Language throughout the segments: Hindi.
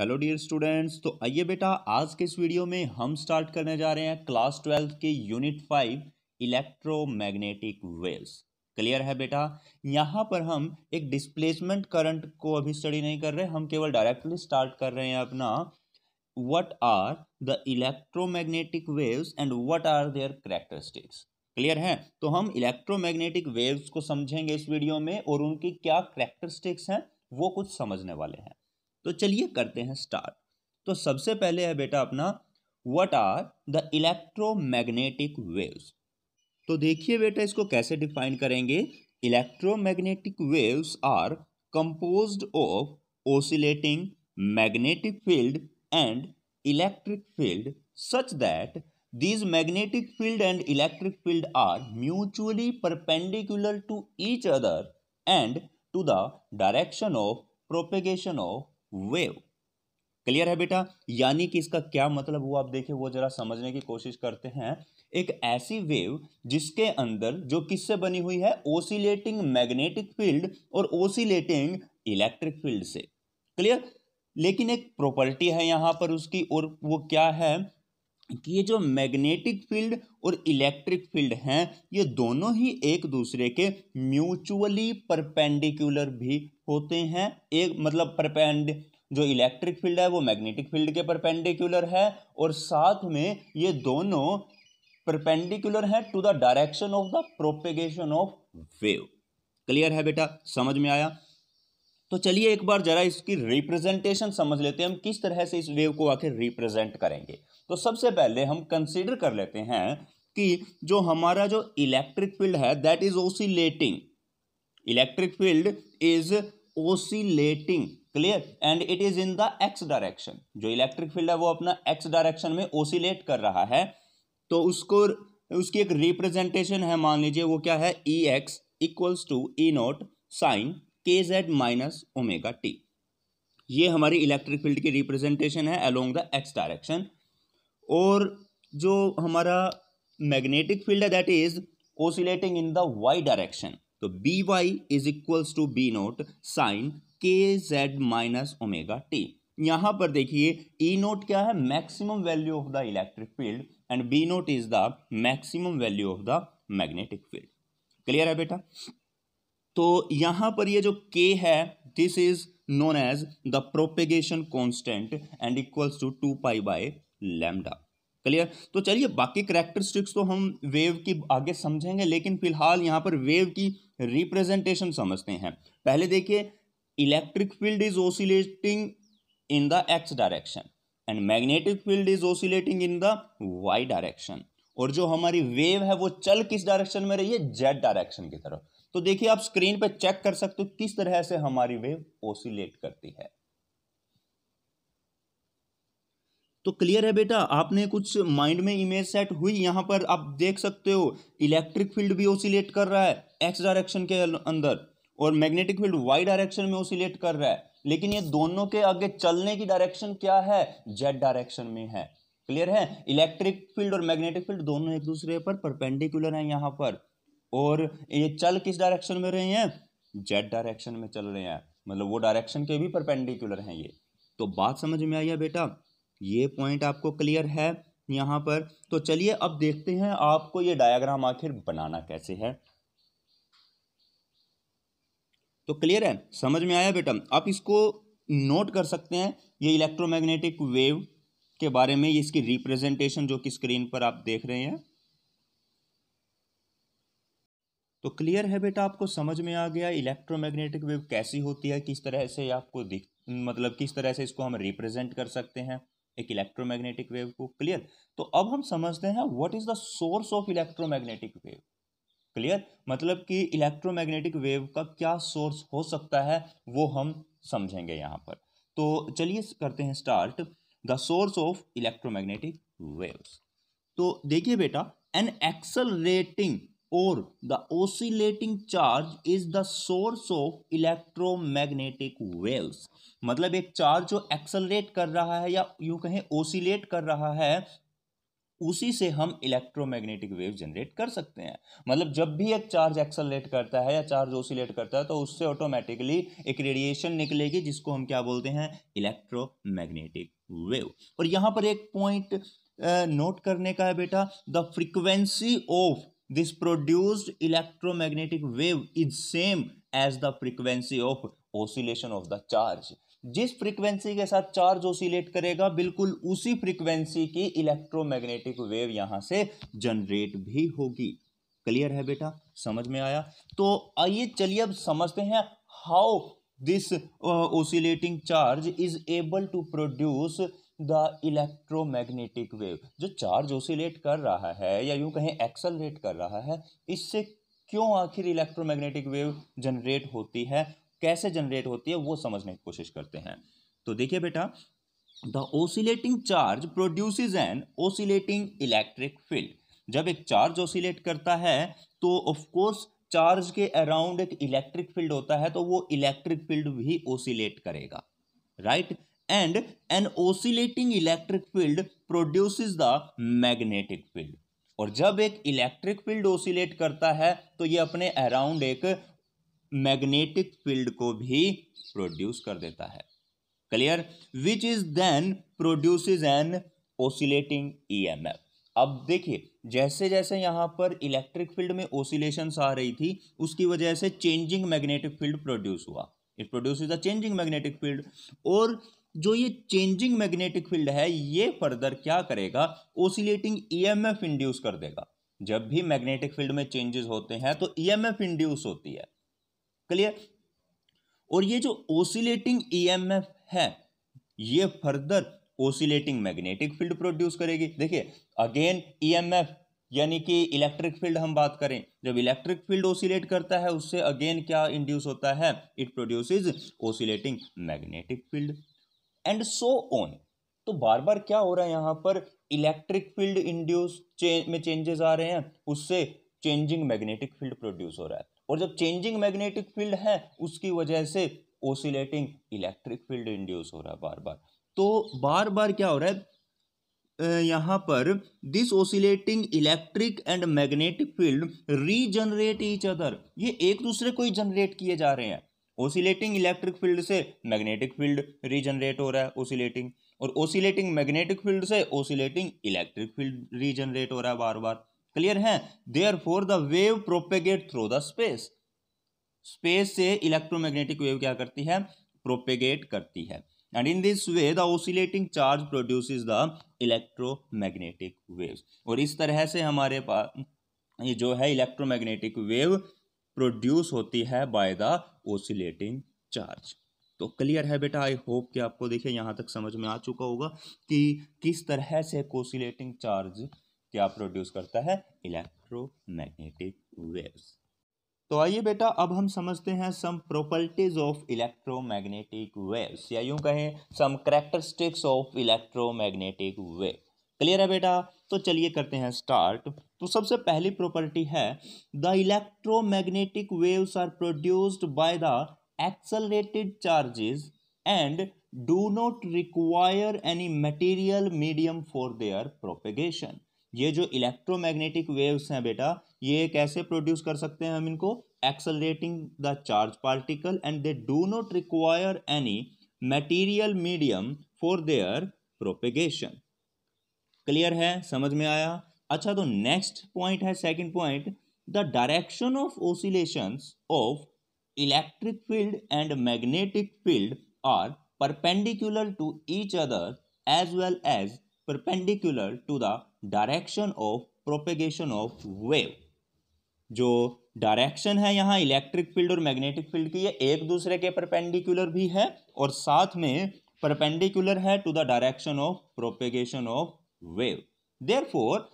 हेलो डियर स्टूडेंट्स तो आइए बेटा आज के इस वीडियो में हम स्टार्ट करने जा रहे हैं क्लास ट्वेल्थ के unit five electromagnetic waves clear है बेटा यहाँ पर हम एक डिस्प्लेसमेंट करंट को अभी स्टडी नहीं कर रहे हम केवल डायरेक्टली स्टार्ट कर रहे हैं अपना what are the electromagnetic waves and what are their characteristics clear है तो हम इलेक्ट्रोमैग्नेटिक वेव्स को समझेंगे इस वीडियो में और उनकी क्या करेक्टरिस्टिक्स हैं वो कुछ समझने वाले हैं तो चलिए करते हैं स्टार्ट तो सबसे पहले है बेटा अपना what are the electromagnetic waves तो देखिए बेटा इसको कैसे डिफाइन करेंगे electromagnetic waves are composed of oscillating magnetic field and electric field such that these magnetic field and electric field are mutually perpendicular to each other and to the direction of propagation of wave clear है बेटा यानी कि इसका क्या मतलब हुआ आप देखिए वो जरा समझने की कोशिश करते हैं एक ऐसी वेव जिसके अंदर जो किससे बनी हुई है ओसिलेटिंग मैग्नेटिक फील्ड और ओसिलेटिंग इलेक्ट्रिक फील्ड से क्लियर लेकिन एक प्रॉपर्टी है यहां पर उसकी और वो क्या है कि ये जो मैग्नेटिक फील्ड और इलेक्ट्रिक फील्ड हैं ये दोनों ही एक दूसरे के म्यूचुअली परपेंडिकुलर भी होते हैं एक मतलब परपेंड जो इलेक्ट्रिक फील्ड है वो मैग्नेटिक फील्ड के परपेंडिकुलर है और साथ में ये दोनों परपेंडिकुलर है to the direction of the propagation of wave clear है बेटा समझ में आया तो चलिए एक बार जरा इसकी रिप्रेजेंटेशन समझ लेते हैं हम किस तरह से इस वेव को आखिर रिप्रेजेंट करेंगे तो सबसे पहले हम कंसिडर कर लेते हैं कि जो हमारा जो इलेक्ट्रिक फील्ड है that is oscillating electric field is oscillating clear and it is in the x direction जो इलेक्ट्रिक फील्ड है वो अपना एक्स डायरेक्शन में ओसिलेट कर रहा है तो उसको उसकी एक रिप्रेजेंटेशन है मान लीजिए वो क्या है E x equals to E naught sine k z minus omega t ये हमारी इलेक्ट्रिक फील्ड की रिप्रेजेंटेशन है अलोंग द एक्स डायरेक्शन और जो हमारा मैग्नेटिक फील्ड है that is oscillating in the y direction तो B y is equals to B naught sine k z minus omega t यहां पर देखिए ई e नोट क्या है maximum value of the electric field and B note is the maximum value of the magnetic field clear है बेटा तो यहां पर ये जो के है this is known as the propagation constant and equals to two pi by lambda clear तो चलिए बाकी करेक्टरिस्टिक्स तो हम वेव की आगे समझेंगे लेकिन फिलहाल यहाँ पर वेव की रिप्रेजेंटेशन समझते हैं पहले देखिए electric field is oscillating in the x direction and magnetic field is oscillating in the y direction और जो हमारी वेव है वो चल किस डायरेक्शन में रही है जेड डायरेक्शन की तरफ तो देखिए आप स्क्रीन पे चेक कर सकते हो किस तरह से हमारी वेव ओसिलेट करती है तो क्लियर है बेटा आपने कुछ माइंड में इमेज सेट हुई यहां पर आप देख सकते हो इलेक्ट्रिक फील्ड भी ओसिलेट कर रहा है एक्स डायरेक्शन के अंदर और मैग्नेटिक फील्ड वाई डायरेक्शन में ओसिलेट कर रहा है लेकिन ये दोनों के आगे चलने की डायरेक्शन क्या है जेड डायरेक्शन में है क्लियर है इलेक्ट्रिक फील्ड और मैग्नेटिक फील्ड दोनों एक दूसरे पर परपेंडिकुलर हैं यहाँ पर और ये चल किस डायरेक्शन में रहे हैं जेड डायरेक्शन में चल रहे हैं मतलब वो डायरेक्शन के भी परपेंडिकुलर हैं ये तो बात समझ में आई है बेटा ये पॉइंट आपको क्लियर है यहाँ पर तो चलिए अब देखते हैं आपको ये डायग्राम आखिर बनाना कैसे है तो क्लियर है समझ में आया बेटा आप इसको नोट कर सकते हैं ये इलेक्ट्रोमैग्नेटिक वेव के बारे में ये इसकी रिप्रेजेंटेशन जो कि स्क्रीन पर आप देख रहे हैं तो क्लियर है बेटा आपको समझ में आ गया इलेक्ट्रोमैग्नेटिक वेव कैसी होती है किस तरह से आपको दिख मतलब किस तरह से इसको हम रिप्रेजेंट कर सकते हैं एक इलेक्ट्रोमैग्नेटिक वेव को क्लियर तो अब हम समझते हैं what is the source of electromagnetic wave clear मतलब कि इलेक्ट्रोमैग्नेटिक वेव का क्या सोर्स हो सकता है वो हम समझेंगे यहाँ पर तो चलिए करते हैं start the source of electromagnetic waves तो देखिए बेटा an accelerating or the oscillating charge is the source of electromagnetic waves मतलब एक चार्ज जो एक्सलरेट कर रहा है या यूं कहें ओसिलेट कर रहा है उसी से हम इलेक्ट्रोमैग्नेटिक वेव जनरेट कर सकते हैं मतलब जब भी एक चार्ज एक्सलेट करता है या चार्ज ओसिलेट करता है तो उससे ऑटोमेटिकली एक रेडिएशन निकलेगी जिसको हम क्या बोलते हैं इलेक्ट्रोमैग्नेटिक वेव और यहाँ पर एक पॉइंट नोट करने का है बेटा the frequency of this produced electromagnetic wave is same as the frequency of oscillation of the charge जिस फ्रीक्वेंसी के साथ चार्ज ओसिलेट करेगा बिल्कुल उसी फ्रीक्वेंसी की इलेक्ट्रोमैग्नेटिक वेव यहाँ से जनरेट भी होगी क्लियर है बेटा समझ में आया तो आइए चलिए अब समझते हैं how this oscillating charge is able to produce the electromagnetic wave जो चार्ज ओसिलेट कर रहा है या यूं कहें एक्सलरेट कर रहा है इससे क्यों आखिर इलेक्ट्रोमैग्नेटिक वेव जनरेट होती है कैसे जनरेट होती है वो समझने की कोशिश करते हैं तो देखिए बेटा the oscillating charge produces an oscillating electric field जब एक चार्ज ओसिलेट करता है तो ऑफकोर्स चार्ज के अराउंड एक इलेक्ट्रिक फील्ड होता है तो वो इलेक्ट्रिक फील्ड भी ओसिलेट करेगा right and an oscillating electric field produces the magnetic field और जब एक इलेक्ट्रिक फील्ड ओसिलेट करता है तो ये अपने अराउंड एक मैग्नेटिक फील्ड को भी प्रोड्यूस कर देता है clear which is then produce an oscillating F अब देखिए जैसे जैसे यहां पर इलेक्ट्रिक फील्ड में ओसिलेशन आ रही थी उसकी वजह से चेंजिंग मैग्नेटिक फील्ड प्रोड्यूस हुआ it produce is a changing magnetic field और जो ये चेंजिंग मैग्नेटिक फील्ड है ये फर्दर क्या करेगा ओसिलेटिंग ईएमएफ इंड्यूस कर देगा जब भी मैग्नेटिक फील्ड में चेंजेस होते हैं तो ईएमएफ e इंड्यूस होती है क्लियर और ये जो ओसिलेटिंग ईएमएफ e है ये further oscillating magnetic field produce करेगी देखिए अगेन ईएमएफ e यानी कि इलेक्ट्रिक फील्ड हम बात करें जब इलेक्ट्रिक फील्ड ओसिलेट करता है उससे अगेन क्या इंड्यूस होता है it produces oscillating magnetic field and so on तो बार बार क्या हो रहा है यहाँ पर इलेक्ट्रिक फील्ड इंड्यूस में चेंजेस आ रहे हैं उससे चेंजिंग मैग्नेटिक फील्ड प्रोड्यूस हो रहा है और जब चेंजिंग मैग्नेटिक फील्ड है उसकी वजह से ओसिलेटिंग इलेक्ट्रिक फील्ड इंड्यूस हो रहा है बार बार तो बार बार क्या हो रहा है यहाँ पर this oscillating electric and magnetic field regenerate each other ये एक दूसरे को ही जनरेट किए जा रहे हैं ओसिलेटिंग इलेक्ट्रिक फील्ड से मैग्नेटिक फील्ड रीजनरेट हो रहा है ओसिलेटिंग और ओसिलेटिंग मैग्नेटिक फील्ड से ओसिलेटिंग इलेक्ट्रिक फील्ड रीजनरेट हो रहा है बार बार क्लियर है therefore the wave propagate through the space space से इलेक्ट्रोमैग्नेटिक वेव क्या करती है प्रोपेगेट करती है and in this way the oscillating charge produce the electromagnetic wave और इस तरह से हमारे पास ये जो है इलेक्ट्रोमैग्नेटिक वेव प्रोड्यूस होती है बाय द ओसिलेटिंग चार्ज तो क्लियर है बेटा आई होप कि आपको देखिए यहाँ तक समझ में आ चुका होगा कि किस तरह से एक ओसिलेटिंग चार्ज क्या प्रोड्यूस करता है इलेक्ट्रोमैग्नेटिक वेव्स तो आइए बेटा अब हम समझते हैं some properties of electromagnetic waves या यूं कहें some characteristics of electromagnetic wave clear है बेटा तो चलिए करते हैं स्टार्ट तो सबसे पहली प्रॉपर्टी है the electromagnetic waves are produced by the accelerated charges and do not require any material medium for their propagation ये जो इलेक्ट्रोमैग्नेटिक वेव्स हैं बेटा ये कैसे प्रोड्यूस कर सकते हैं हम इनको accelerating the charge particle and they do not require any material medium for their propagation clear है समझ में आया अच्छा तो नेक्स्ट पॉइंट है second point the direction of oscillations of electric field and magnetic field are perpendicular to each other as well as perpendicular to the direction of propagation of wave जो डायरेक्शन है यहाँ इलेक्ट्रिक फील्ड और मैग्नेटिक फील्ड की ये एक दूसरे के परपेंडिकुलर भी है और साथ में परपेंडिकुलर है to the direction of propagation of wave therefore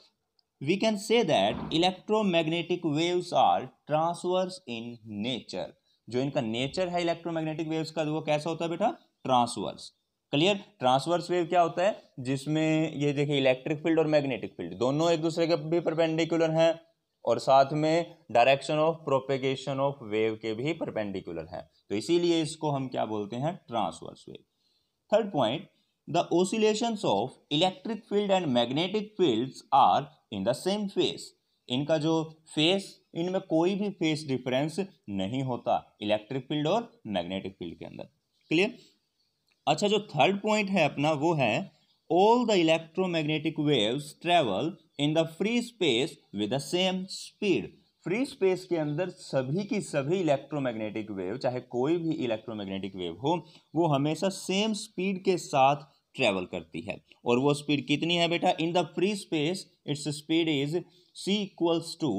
we can say that electromagnetic waves are transverse in nature जो इनका नेचर है इलेक्ट्रोमैग्नेटिक वेव्स का वो कैसा होता है बेटा ट्रांसवर्स क्लियर ट्रांसवर्स वेव क्या होता है जिसमें ये देखिए इलेक्ट्रिक फील्ड और मैग्नेटिक फील्ड दोनों एक दूसरे के भी परपेंडिकुलर हैं और साथ में direction of propagation of wave के भी परपेंडिकुलर है तो इसीलिए इसको हम क्या बोलते हैं transverse wave third point the oscillation of electric field and magnetic field are in the same phase इनका जो फेस इनमें कोई भी फेस डिफरेंस नहीं होता इलेक्ट्रिक फील्ड और मैग्नेटिक फील्ड के अंदर क्लियर अच्छा जो थर्ड पॉइंट है अपना वो है the electromagnetic waves travel in the free space with the same speed free space के अंदर सभी की सभी इलेक्ट्रोमैग्नेटिक वेव चाहे कोई भी इलेक्ट्रोमैग्नेटिक वेव हो वो हमेशा सेम स्पीड के साथ ट्रेवल करती है और वो स्पीड कितनी है बेटा in the free space its speed is c equals to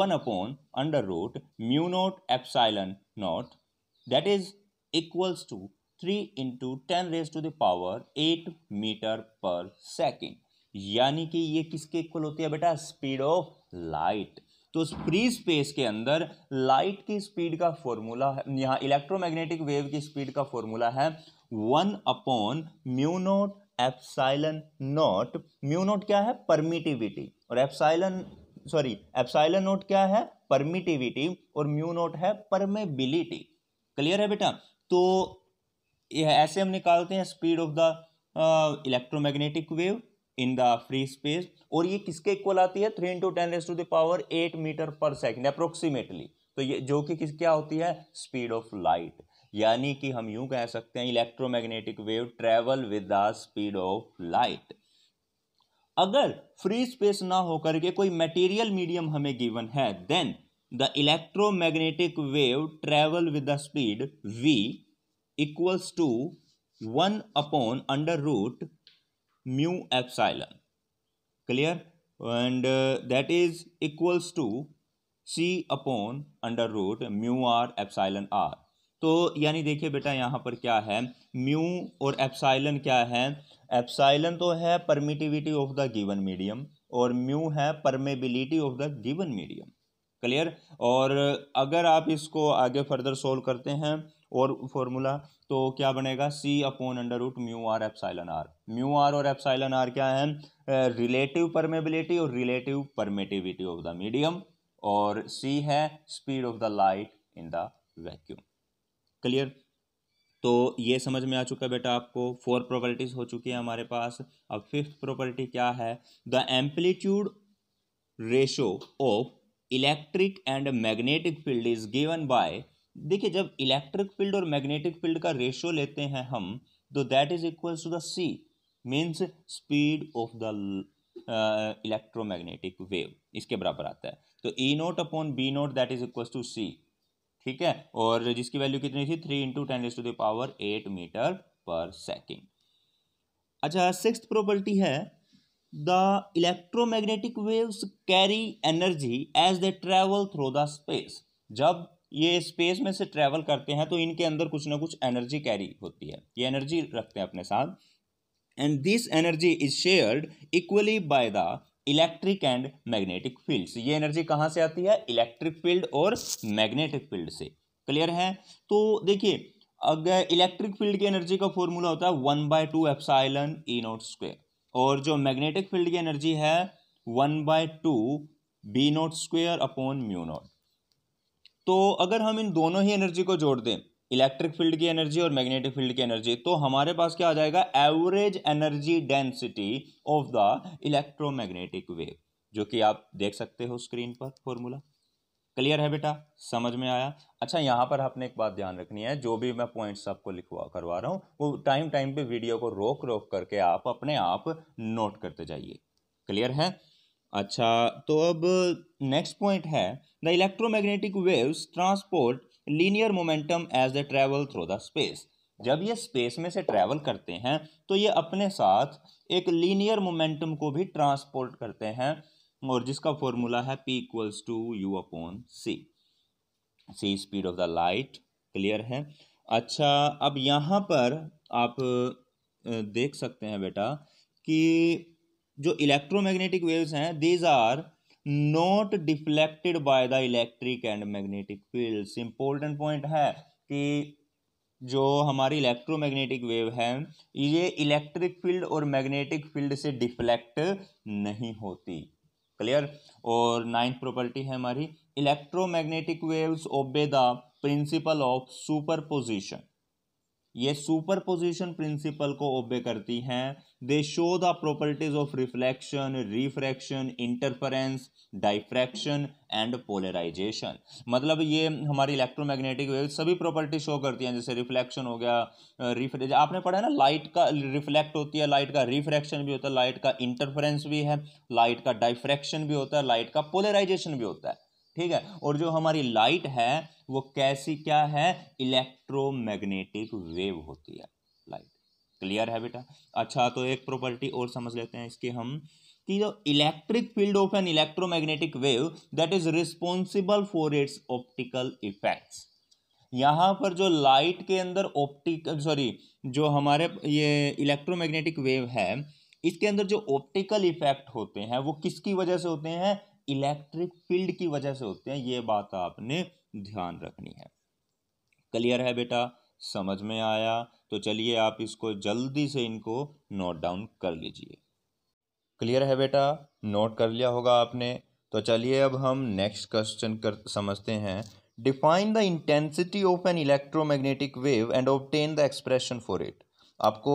one upon under root mu naught epsilon naught that is equals to three into ten raise to the power eight metre per second यानी कि ये किसके इक्वल होती है बेटा स्पीड ऑफ लाइट तो फ्री स्पेस के अंदर लाइट की स्पीड का फॉर्मूला है यहाँ इलेक्ट्रोमैग्नेटिक वेव की स्पीड का फॉर्मूला है one upon mu note epsilon naught mu naught क्या है परमिटिविटी और एप्साइलन सॉरी एप्साइलन नोट क्या है परमिटिविटी और म्यू नोट है परमेबिलिटी क्लियर है बेटा तो ऐसे हम निकालते हैं speed of the electromagnetic wave in the free space और ये किसके इक्वल आती है three into ten raise to the power eight metre per second approximately तो ये जो कि किस क्या होती है स्पीड ऑफ लाइट यानी कि हम यूं कह सकते हैं electromagnetic wave travel with the speed of light अगर फ्री स्पेस ना होकर के कोई मटेरियल मीडियम हमें गिवन है then the electromagnetic wave travel with the speed v equals to one upon under root mu epsilon clear and that is equals to c upon under root mu r epsilon r तो यानी देखिए बेटा यहाँ पर क्या है म्यू और एप्साइलन क्या है एप्साइलन तो है permittivity of the given medium और म्यू है permeability of the given medium clear और अगर आप इसको आगे फर्दर सोल्व करते हैं और फॉर्मूला तो क्या बनेगा c upon under root mu r epsilon r mu r और एप्साइलन आर क्या है रिलेटिव परमेबिलिटी और relative permittivity of the medium और सी है speed of the light in the vacuum clear तो ये समझ में आ चुका है बेटा आपको फोर प्रॉपर्टीज़ हो चुकी है हमारे पास अब फिफ्थ प्रॉपर्टी क्या है the amplitude ratio of electric and magnetic field is given bye देखिए जब इलेक्ट्रिक फील्ड और मैग्नेटिक फील्ड का रेशियो लेते हैं हम तो that is equal to the C means speed of the electromagnetic wave इसके बराबर आता है तो ई naught upon B note that is equal to सी ठीक है और जिसकी वैल्यू कितनी थी three into ten is to the power eight metre per second अच्छा सिक्स प्रॉपर्टी है the electromagnetic waves carry energy as they travel through the space जब ये स्पेस में से ट्रैवल करते हैं तो इनके अंदर कुछ ना कुछ एनर्जी कैरी होती है ये एनर्जी रखते हैं अपने साथ and this energy is shared equally by the electric and magnetic fields ये एनर्जी कहाँ से आती है इलेक्ट्रिक फील्ड और मैग्नेटिक फील्ड से क्लियर है तो देखिए अगर इलेक्ट्रिक फील्ड की एनर्जी का फॉर्मूला होता है one by two epsilon E naught square और जो मैग्नेटिक फील्ड की एनर्जी है one by two B naught square upon mu naught तो अगर हम इन दोनों ही एनर्जी को जोड़ दें इलेक्ट्रिक फील्ड की एनर्जी और मैग्नेटिक फील्ड की एनर्जी तो हमारे पास क्या आ जाएगा average energy density of the electromagnetic wave जो कि आप देख सकते हो स्क्रीन पर फॉर्मूला क्लियर है बेटा समझ में आया अच्छा यहाँ पर आपने एक बात ध्यान रखनी है जो भी मैं पॉइंट्स आपको लिखवा करवा रहा हूँ वो टाइम टाइम पे वीडियो को रोक रोक करके आप अपने आप नोट करते जाइए क्लियर है अच्छा तो अब नेक्स्ट पॉइंट है the electromagnetic waves transport linear momentum as the travel through the space जब ये स्पेस में से ट्रैवल करते हैं तो ये अपने साथ एक लीनियर मोमेंटम को भी ट्रांसपोर्ट करते हैं और जिसका फॉर्मूला है p equals to you upon c c speed of the light clear है अच्छा अब यहाँ पर आप देख सकते हैं बेटा कि जो इलेक्ट्रोमैग्नेटिक वेव्स हैं these are not deflected by the electric and magnetic fields important point है कि जो हमारी इलेक्ट्रोमैग्नेटिक वेव है ये इलेक्ट्रिक फील्ड और मैग्नेटिक फील्ड से डिफ्लेक्ट नहीं होती क्लियर और नाइन्थ प्रॉपर्टी है हमारी electromagnetic waves obey the principle of superposition ये सुपर पोजिशन प्रिंसिपल को ओबे करती हैं they show the properties of reflection refraction interference diffraction and polarisation मतलब ये हमारी इलेक्ट्रोमैग्नेटिक वेव सभी प्रॉपर्टी शो करती हैं जैसे रिफ्लेक्शन हो गया रिफ्रेज आपने पढ़ा है ना लाइट का रिफ्लेक्ट होती है लाइट का रिफ्रैक्शन भी होता है लाइट का इंटरफेरेंस भी है लाइट का डाइफ्रैक्शन भी होता है लाइट का पोलराइजेशन भी होता है ठीक है और जो हमारी लाइट है वो कैसी क्या है इलेक्ट्रोमैग्नेटिक वेव होती है लाइट क्लियर है बेटा अच्छा तो एक प्रॉपर्टी और समझ लेते हैं इसके हम कि जो electric field of an electromagnetic wave that is responsible for its optical effects यहाँ पर जो लाइट के अंदर ऑप्टिकल सॉरी जो हमारे ये इलेक्ट्रोमैग्नेटिक वेव है इसके अंदर जो ऑप्टिकल इफेक्ट होते हैं वो किसकी वजह से होते हैं इलेक्ट्रिक फील्ड की वजह से होते हैं ये बात आपने ध्यान रखनी है क्लियर है बेटा समझ में आया तो चलिए आप इसको जल्दी से इनको नोट डाउन कर लीजिए क्लियर है बेटा नोट कर लिया होगा आपने तो चलिए अब हम नेक्स्ट क्वेश्चन कर समझते हैं define the intensity of an electromagnetic wave and obtain the expression for it आपको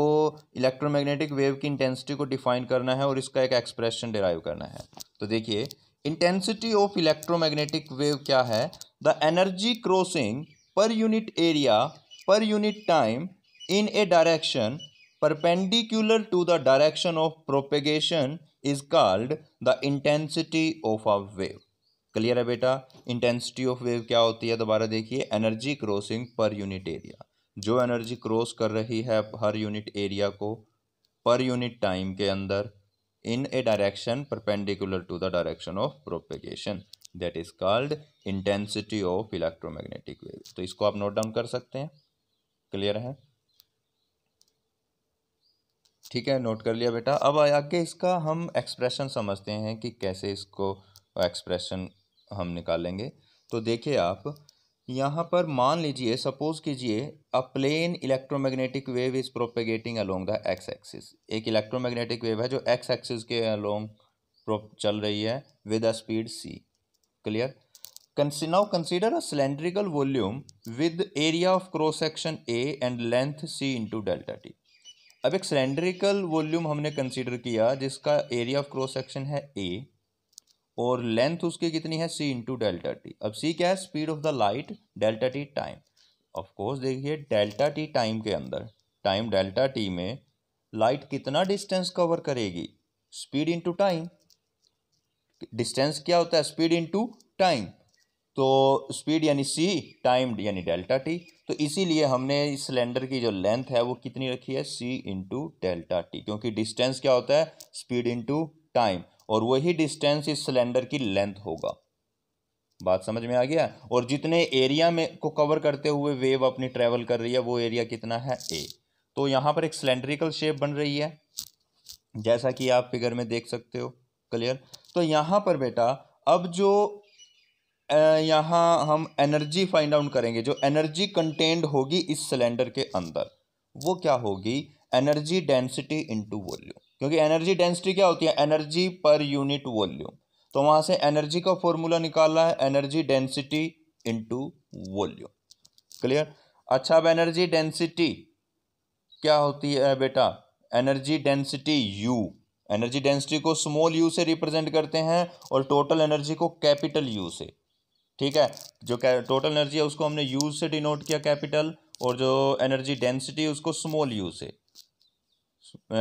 इलेक्ट्रोमैग्नेटिक वेव की इंटेंसिटी को डिफाइन करना है और इसका एक एक्सप्रेशन डिराइव करना है तो देखिए इंटेंसिटी ऑफ इलेक्ट्रोमैग्नेटिक वेव क्या है the energy crossing per unit area per unit time in a direction perpendicular to the direction of propagation is called the intensity of a wave clear है बेटा इंटेंसिटी ऑफ वेव क्या होती है दोबारा देखिए energy crossing per unit area जो एनर्जी क्रॉस कर रही है हर यूनिट एरिया को पर यूनिट टाइम के अंदर in a direction perpendicular to the direction of propagation that is called intensity of electromagnetic waves तो इसको आप नोट डाउन कर सकते हैं क्लियर है ठीक है नोट कर लिया बेटा अब आगे इसका हम एक्सप्रेशन समझते हैं कि कैसे इसको एक्सप्रेशन हम निकालेंगे तो देखिए आप यहाँ पर मान लीजिए सपोज कीजिए a plane electromagnetic wave is propagating along the x axis एक इलेक्ट्रोमैग्नेटिक वेव है जो एक्स एक्सिस के अलोंग चल रही है with a speed c clear now consider a cylindrical volume with area of cross section A and length c into delta t अब एक सिलेंड्रिकल वॉल्यूम हमने कंसीडर किया जिसका एरिया ऑफ क्रॉस सेक्शन है ए और लेंथ उसकी कितनी है सी इंटू डेल्टा टी अब सी क्या है speed of the light delta T time of course देखिए डेल्टा टी टाइम के अंदर टाइम डेल्टा टी में लाइट कितना डिस्टेंस कवर करेगी स्पीड इंटू टाइम डिस्टेंस क्या होता है स्पीड इंटू टाइम तो स्पीड यानी सी टाइम यानी डेल्टा टी तो इसीलिए हमने इस सिलेंडर की जो लेंथ है वो कितनी रखी है सी इंटू डेल्टा टी क्योंकि डिस्टेंस क्या होता है स्पीड इंटू टाइम और वही डिस्टेंस इस सिलेंडर की लेंथ होगा बात समझ में आ गया और जितने एरिया में को कवर करते हुए वेव अपनी ट्रेवल कर रही है वो एरिया कितना है ए तो यहाँ पर एक सिलेंड्रिकल शेप बन रही है जैसा कि आप फिगर में देख सकते हो क्लियर तो यहाँ पर बेटा अब जो यहाँ हम एनर्जी फाइंड आउट करेंगे जो एनर्जी कंटेंड होगी इस सिलेंडर के अंदर वो क्या होगी एनर्जी डेंसिटी इनटू वॉल्यूम क्योंकि एनर्जी डेंसिटी क्या होती है एनर्जी पर यूनिट वॉल्यूम तो वहां से एनर्जी का फॉर्मूला निकालना है energy density into volume clear अच्छा अब एनर्जी डेंसिटी क्या होती है बेटा energy density u energy density को स्मॉल यू से रिप्रेजेंट करते हैं और टोटल एनर्जी को कैपिटल यू से ठीक है जो टोटल एनर्जी है उसको हमने यू से डिनोट किया कैपिटल और जो एनर्जी डेंसिटी उसको स्मॉल यू से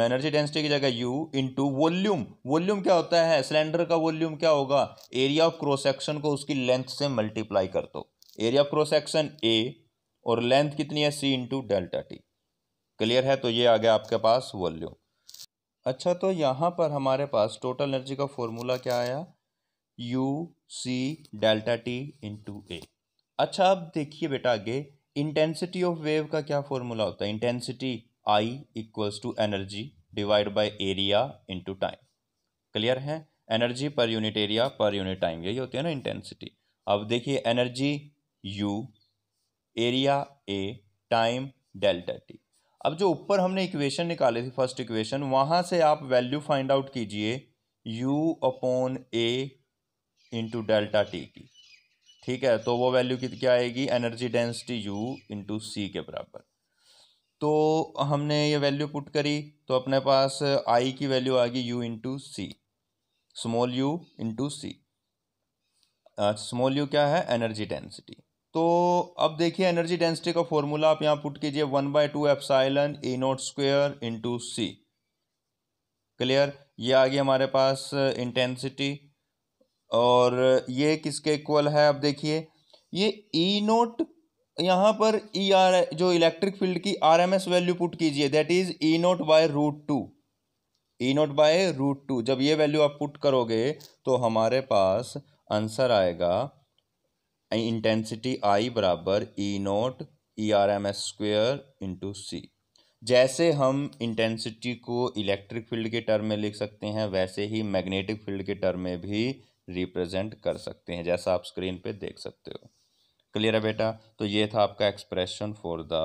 एनर्जी डेंसिटी की जगह यू इंटू वॉल्यूम वॉल्यूम क्या होता है सिलेंडर का वॉल्यूम क्या होगा एरिया ऑफ क्रॉस सेक्शन को उसकी लेंथ से मल्टीप्लाई कर दो area of cross section A और लेंथ कितनी है c into delta t clear है तो ये आ गया आपके पास वॉल्यूम अच्छा तो यहाँ पर हमारे पास टोटल एनर्जी का फॉर्मूला क्या आया U c delta t into A अच्छा अब देखिए बेटा आगे इंटेंसिटी ऑफ वेव का क्या फॉर्मूला होता है intensity I equals to energy divide by area into time clear है energy per unit area per unit time यही होती है ना इंटेंसिटी अब देखिए energy U area A time delta t अब जो ऊपर हमने इक्वेशन निकाली थी फर्स्ट इक्वेशन वहाँ से आप वैल्यू फाइंड आउट कीजिए U upon A into delta t की ठीक है तो वो वैल्यू कित क्या आएगी energy density u into c के बराबर तो हमने ये वैल्यू पुट करी तो अपने पास आई की वैल्यू आ गई u into c small u into c small u क्या है एनर्जी डेंसिटी तो अब देखिए एनर्जी डेंसिटी का फॉर्मूला आप यहाँ पुट कीजिए one by two epsilon E naught square into c clear ये आ गई हमारे पास इंटेंसिटी और ये किसके इक्वल है अब देखिए ये ई e नोट यहाँ पर ई e आर जो इलेक्ट्रिक फील्ड की R M S value put कीजिए that is E naught by root two E naught by root two जब ये वैल्यू आप पुट करोगे तो हमारे पास आंसर आएगा इंटेंसिटी आई बराबर E naught E R M S square into c जैसे हम इंटेंसिटी को इलेक्ट्रिक फील्ड के टर्म में लिख सकते हैं वैसे ही मैग्नेटिक फील्ड के टर्म में भी रिप्रेजेंट कर सकते हैं जैसा आप स्क्रीन पे देख सकते हो क्लियर है बेटा तो ये था आपका expression for the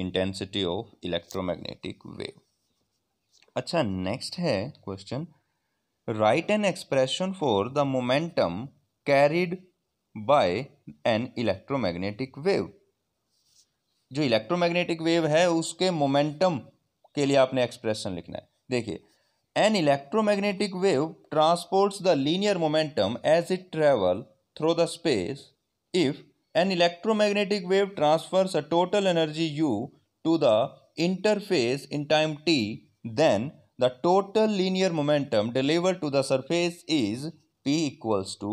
intensity of electromagnetic wave अच्छा नेक्स्ट है question write an expression for the momentum carried by an electromagnetic wave जो इलेक्ट्रोमैग्नेटिक वेव है उसके मोमेंटम के लिए आपने एक्सप्रेशन लिखना है देखिए an electromagnetic wave transports the linear momentum as it travel through the space if an electromagnetic wave transfers a total energy U to the interface in time t then the total linear momentum deliver to the surface is p equals to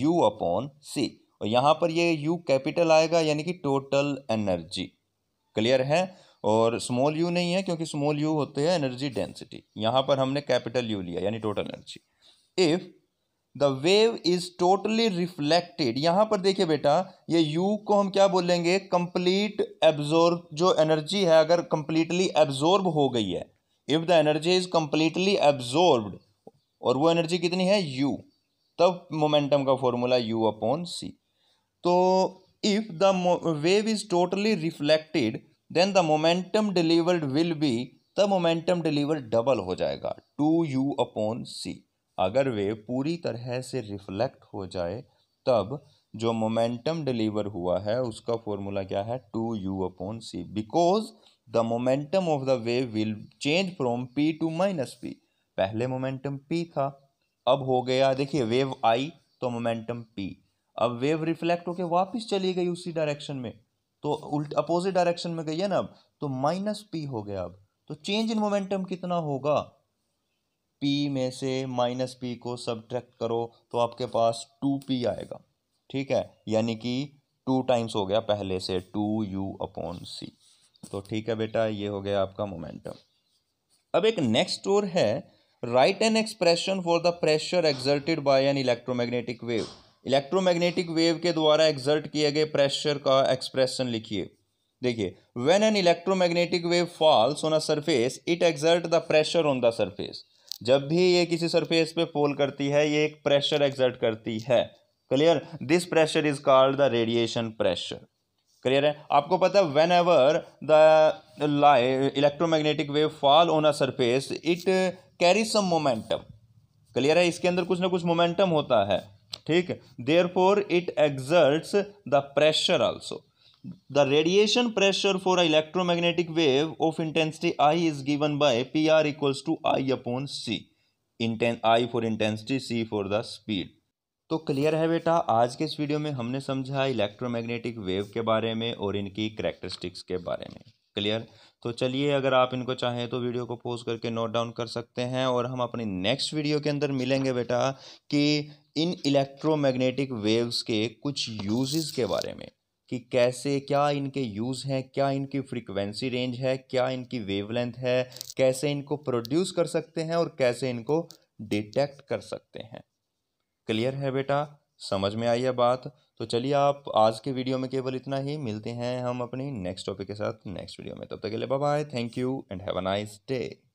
you upon c और यहाँ पर ये यू कैपिटल आएगा यानी कि टोटल एनर्जी क्लियर है और स्मॉल यू नहीं है क्योंकि स्मॉल यू होते हैं एनर्जी डेंसिटी यहाँ पर हमने कैपिटल यू लिया यानी total energy if the wave is totally reflected यहाँ पर देखिए बेटा ये यू को हम क्या बोलेंगे कंप्लीट एब्जॉर्ब जो एनर्जी है अगर कंप्लीटली एब्जॉर्ब हो गई है if the energy is completely absorbed और वो एनर्जी कितनी है यू तब मोमेंटम का फॉर्मूला यू अपॉन सी तो if the wave is totally reflected then the momentum delivered will be the momentum delivered double हो जाएगा टू यू अपॉन सी अगर वे पूरी तरह से रिफ्लेक्ट हो जाए तब जो मोमेंटम डिलीवर हुआ है उसका फॉर्मूला क्या है two you upon C because the momentum of the wave will change from P to minus P पहले मोमेंटम पी था अब हो गया देखिए वेव आई तो मोमेंटम पी अब वेव रिफ्लेक्ट होकर वापस चली गई उसी डायरेक्शन में तो उल्ट अपोजिट डायरेक्शन में गई है ना अब तो माइनस पी हो गया अब तो चेंज इन मोमेंटम कितना होगा पी में से माइनस पी को सब्ट्रैक्ट करो तो आपके पास टू पी आएगा ठीक है यानी कि टू टाइम्स हो गया पहले से टू यू अपॉन सी तो ठीक है बेटा ये हो गया आपका मोमेंटम अब एक नेक्स्ट और है write an expression for the pressure exerted by an electromagnetic wave electromagnetic wave के द्वारा एक्सर्ट किए गए प्रेशर का एक्सप्रेशन लिखिए देखिए when an electromagnetic wave falls on a surface it exert the pressure on the surface जब भी ये किसी सरफेस पे पोल करती है ये एक प्रेशर एग्जर्ट करती है clear this pressure is called the radiation pressure clear है आपको पता है whenever the light electromagnetic wave fall on a surface it carry some momentum clear है इसके अंदर कुछ ना कुछ मोमेंटम होता है ठीक therefore it exerts the pressure also radiation pressure for electromagnetic wave of intensity I is given by P R equals to I upon C इंटें I for intensity C for the speed तो क्लियर है बेटा आज के इस वीडियो में हमने समझा इलेक्ट्रोमैग्नेटिक वेव के बारे में और इनकी करेक्टरिस्टिक्स के बारे में क्लियर तो चलिए अगर आप इनको चाहें तो वीडियो को पोज करके नोट डाउन कर सकते हैं और हम अपनी नेक्स्ट वीडियो के अंदर मिलेंगे बेटा कि इन इलेक्ट्रोमैग्नेटिक वेव्स के कुछ यूजेस के बारे में कि कैसे क्या इनके यूज़ हैं क्या इनकी फ्रिक्वेंसी रेंज है क्या इनकी वेवलेंथ है कैसे इनको प्रोड्यूस कर सकते हैं और कैसे इनको डिटेक्ट कर सकते हैं क्लियर है बेटा समझ में आई है बात तो चलिए आप आज के वीडियो में केवल इतना ही मिलते हैं हम अपनी नेक्स्ट टॉपिक के साथ नेक्स्ट वीडियो में तब तक के लिए bye bye thank you and have a nice day